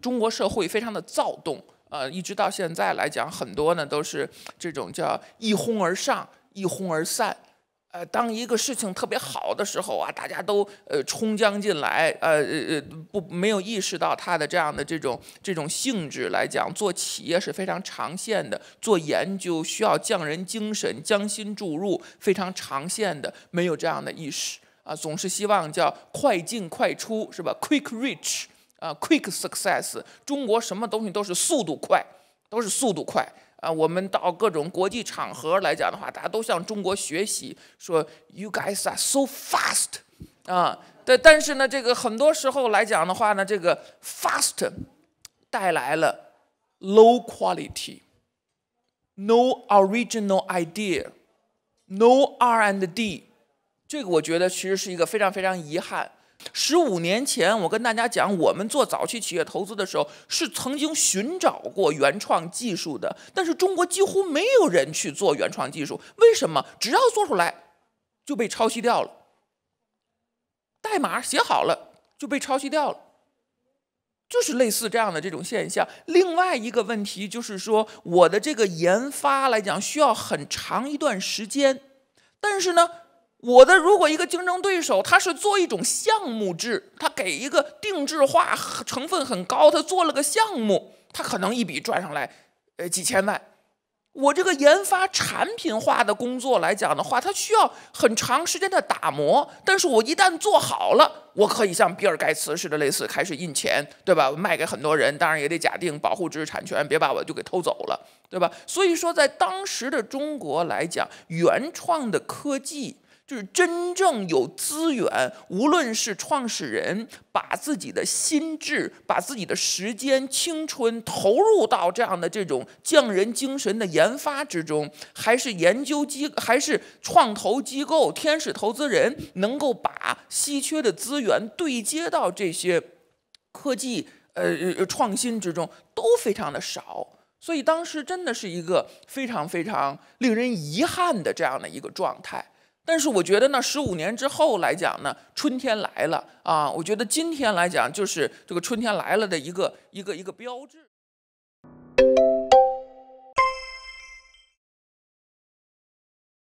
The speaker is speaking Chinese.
中国社会非常的躁动，呃，一直到现在来讲，很多呢都是这种叫一哄而上、一哄而散。呃，当一个事情特别好的时候啊，大家都呃冲将进来，呃呃不没有意识到它的这样的这种这种性质来讲，做企业是非常长线的，做研究需要匠人精神、将心注入，非常长线的，没有这样的意识啊，总是希望叫快进快出，是吧？Quick reach。啊，quick success，中国什么东西都是速度快，都是速度快。啊，我们到各种国际场合来讲的话，大家都向中国学习，说 you guys are so fast，啊，但但是呢，这个很多时候来讲的话呢，这个 fast 带来了 low quality，no original idea，no R and D，这个我觉得其实是一个非常非常遗憾。十五年前，我跟大家讲，我们做早期企业投资的时候，是曾经寻找过原创技术的。但是中国几乎没有人去做原创技术，为什么？只要做出来，就被抄袭掉了。代码写好了，就被抄袭掉了，就是类似这样的这种现象。另外一个问题就是说，我的这个研发来讲，需要很长一段时间，但是呢。我的如果一个竞争对手，他是做一种项目制，他给一个定制化成分很高，他做了个项目，他可能一笔赚上来，呃几千万。我这个研发产品化的工作来讲的话，它需要很长时间的打磨。但是我一旦做好了，我可以像比尔盖茨似的类似开始印钱，对吧？卖给很多人，当然也得假定保护知识产权，别把我就给偷走了，对吧？所以说，在当时的中国来讲，原创的科技。就是真正有资源，无论是创始人把自己的心智、把自己的时间、青春投入到这样的这种匠人精神的研发之中，还是研究机，还是创投机构、天使投资人能够把稀缺的资源对接到这些科技呃创新之中，都非常的少。所以当时真的是一个非常非常令人遗憾的这样的一个状态。但是我觉得呢，十五年之后来讲呢，春天来了啊！我觉得今天来讲，就是这个春天来了的一个一个一个标志。